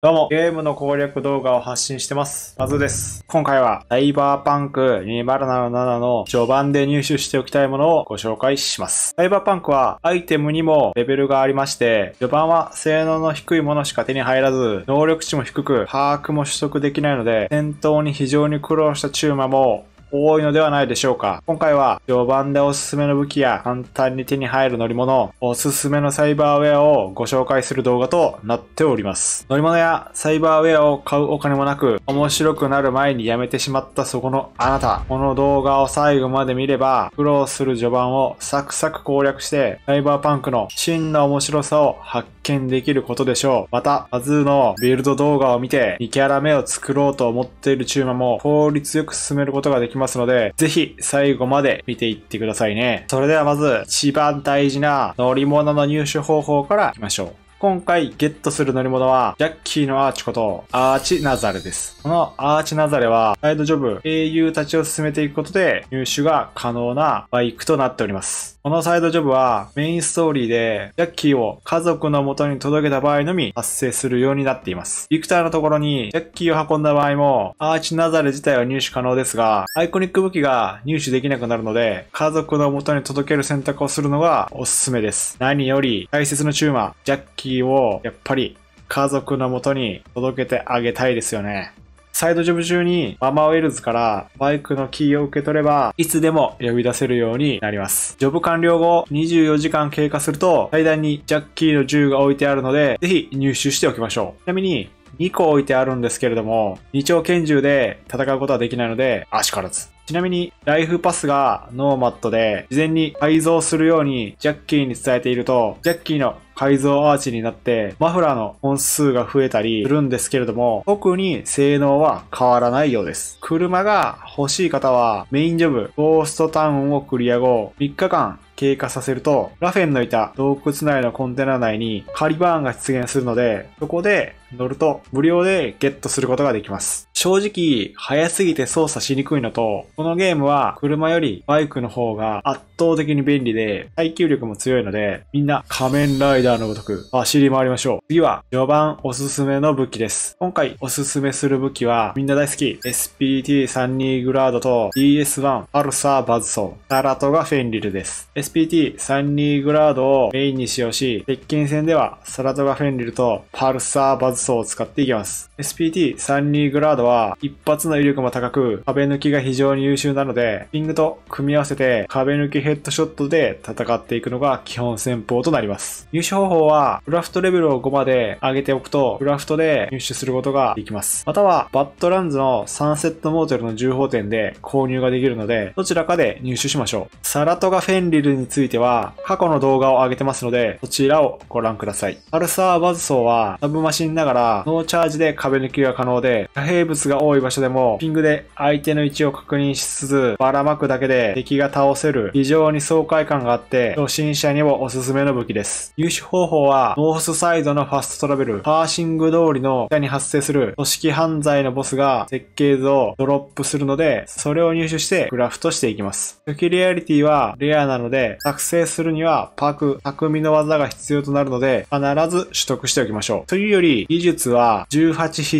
どうも、ゲームの攻略動画を発信してます。まずです。今回は、サイバーパンク2077の序盤で入手しておきたいものをご紹介します。サイバーパンクは、アイテムにもレベルがありまして、序盤は性能の低いものしか手に入らず、能力値も低く、把握も取得できないので、戦闘に非常に苦労したチューマも多いのではないでしょうか。今回は序盤でおすすめの武器や簡単に手に入る乗り物、おすすめのサイバーウェアをご紹介する動画となっております。乗り物やサイバーウェアを買うお金もなく、面白くなる前にやめてしまったそこのあなた。この動画を最後まで見れば、苦労する序盤をサクサク攻略して、サイバーパンクの真の面白さを発見できることでしょう。また、パズーのビルド動画を見て、2キャラ目を作ろうと思っているチューマも効率よく進めることができます。きますので、ぜひ最後まで見ていってくださいね。それではまず、一番大事な乗り物の入手方法からいきましょう。今回ゲットする乗り物は、ジャッキーのアーチこと、アーチナザレです。このアーチナザレは、サイドジョブ、英雄たちを進めていくことで、入手が可能なバイクとなっております。このサイドジョブは、メインストーリーで、ジャッキーを家族の元に届けた場合のみ発生するようになっています。ビクターのところに、ジャッキーを運んだ場合も、アーチナザレ自体は入手可能ですが、アイコニック武器が入手できなくなるので、家族の元に届ける選択をするのがおすすめです。何より、大切なチューマー、ジャッキーーを、やっぱり家族のもとに届けてあげたいですよね。サイドジョブ中にママウェルズからバイクのキーを受け取れば、いつでも呼び出せるようになります。ジョブ完了後、24時間経過すると、階段にジャッキーの銃が置いてあるので、ぜひ入手しておきましょう。ちなみに、2個置いてあるんですけれども、2丁拳銃で戦うことはできないので、足からず。ちなみに、ライフパスがノーマットで、事前に改造するようにジャッキーに伝えていると、ジャッキーの改造アーチになって、マフラーの本数が増えたりするんですけれども、特に性能は変わらないようです。車が欲しい方は、メインジョブ、ゴーストタウンをクリア後、3日間経過させると、ラフェンのいた洞窟内のコンテナ内にカリバーンが出現するので、そこで乗ると無料でゲットすることができます。正直、早すぎて操作しにくいのと、このゲームは車よりバイクの方が圧倒的に便利で、耐久力も強いので、みんな仮面ライダーのごとく走り回りましょう。次は、序盤おすすめの武器です。今回おすすめする武器は、みんな大好き、SPT32 グラードと DS1 パルサーバズソー、タラトがフェンリルです。SPT32 グラードをメインに使用し、鉄拳戦ではサラトガフェンリルとパルサーバズソーを使っていきます。SPT32 グラードはは、一発の威力も高く、壁抜きが非常に優秀なので、ピングと組み合わせて壁抜きヘッドショットで戦っていくのが基本戦法となります。入手方法は、クラフトレベルを5まで上げておくと、クラフトで入手することができます。または、バッドランズのサンセットモーテルの重宝店で購入ができるので、どちらかで入手しましょう。サラトガフェンリルについては、過去の動画を上げてますので、そちらをご覧ください。パルサーバズソーは、サブマシンながら、ノーチャージで壁抜きが可能で、遮蔽物が多い場所でも、ピングで相手の位置を確認しつつ、ばらまくだけで敵が倒せる、非常に爽快感があって、初心者にもおすすめの武器です。入手方法は、ノースサイドのファストトラベル、パーシング通りの下に発生する組織犯罪のボスが設計図をドロップするので、それを入手してグラフトしていきます。初期リアリティはレアなので、作成するにはパーク、匠の技が必要となるので、必ず取得しておきましょう。というより、技術は18必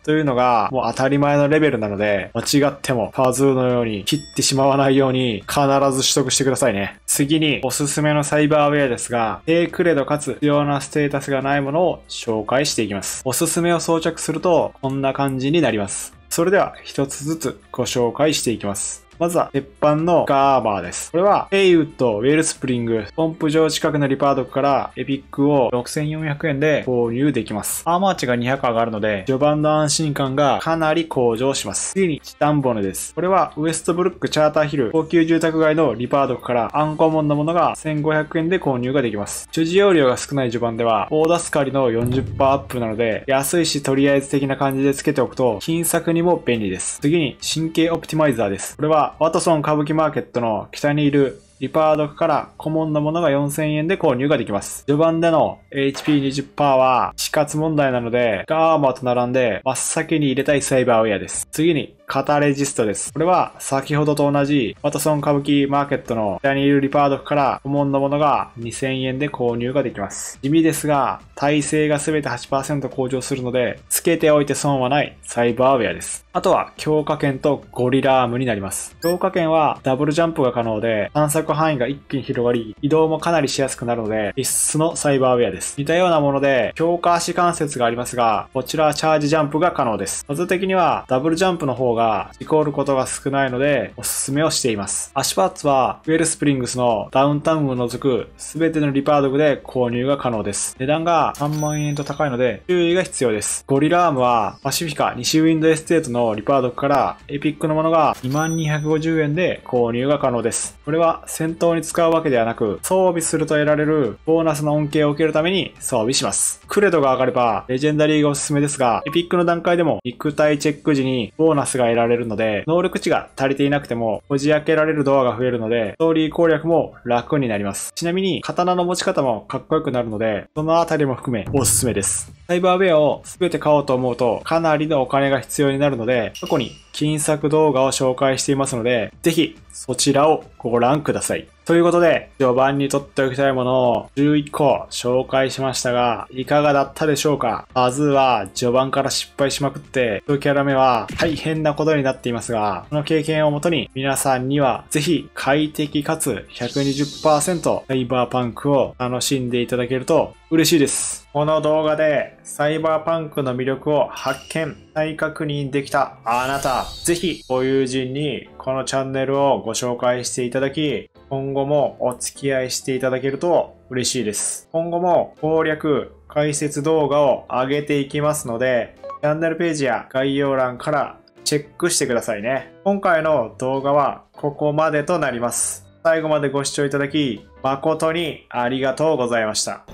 須というのが、もう当たり前のレベルなので、間違ってもパズーのように切ってしまわないように必ず取得してくださいね。次におすすめのサイバーウェアですが、低クレドかつ必要なステータスがないものを紹介していきます。おすすめを装着するとこんな感じになります。それでは一つずつご紹介していきます。まずは鉄板のガーバーです。これは、エイウッド、ウェルスプリング、ポンプ場近くのリパードからエピックを6400円で購入できます。アーマー値が200上がるので、序盤の安心感がかなり向上します。次に、チタンボネです。これは、ウエストブルックチャーターヒル、高級住宅街のリパードからアンコモンのものが1500円で購入ができます。所持容量が少ない序盤では、大助かりの40%アップなので、安いしとりあえず的な感じで付けておくと、金策にも便利です。次に、神経オプティマイザーです。これは、ワトソン歌舞伎マーケットの北にいるリパードから顧問のものが4000円で購入ができます。序盤での HP20% は死活問題なので、ガーマーと並んで、真っ先に入れたいサイバーウェアです。次に、型レジストです。これは先ほどと同じワトソン歌舞伎マーケットのダニール・リパードから顧問のものが2000円で購入ができます。地味ですが、耐性が全て8%向上するので、つけておいて損はないサイバーウェアです。あとは強化剣とゴリラアームになります。強化剣はダブルジャンプが可能で、探索範囲が一気に広がり、移動もかなりしやすくなるので、必須のサイバーウェアです。似たようなもので、強化足関節がありますが、こちらはチャージジャンプが可能です。技的にはダブルジャンプの方が事故ることが少ないので、おすすめをしています。足パーツは、ウェルスプリングスのダウンタウンを除く全てのリパードグで購入が可能です。値段が3万円と高いので、注意が必要です。ゴリラアームは、パシフィカ西ウィンドエステートのリパードからエピックのものが2250円で購入が可能です。これは戦闘に使うわけではなく、装備すると得られるボーナスの恩恵を受けるために装備します。クレドがが上がれば、レジェンダリーがおすすめですが、エピックの段階でも肉体チェック時にボーナスが得られるので、能力値が足りていなくても、こじ開けられるドアが増えるので、ストーリー攻略も楽になります。ちなみに、刀の持ち方もかっこよくなるので、そのあたりも含めおすすめです。サイバーウェアを全て買おうと思うと、かなりのお金が必要になるので、そこに新作動画を紹介していますので、ぜひそちらをご覧ください。ということで、序盤に撮っておきたいものを11個紹介しましたが、いかがだったでしょうかまずは序盤から失敗しまくって、一キャラ目は大変なことになっていますが、この経験をもとに皆さんにはぜひ快適かつ120%サイバーパンクを楽しんでいただけると嬉しいです。この動画でサイバーパンクの魅力を発見、再確認できたあなた、ぜひご友人にこのチャンネルをご紹介していただき、今後もお付き合いしていただけると嬉しいです。今後も攻略、解説動画を上げていきますので、チャンネルページや概要欄からチェックしてくださいね。今回の動画はここまでとなります。最後までご視聴いただき、誠にありがとうございました。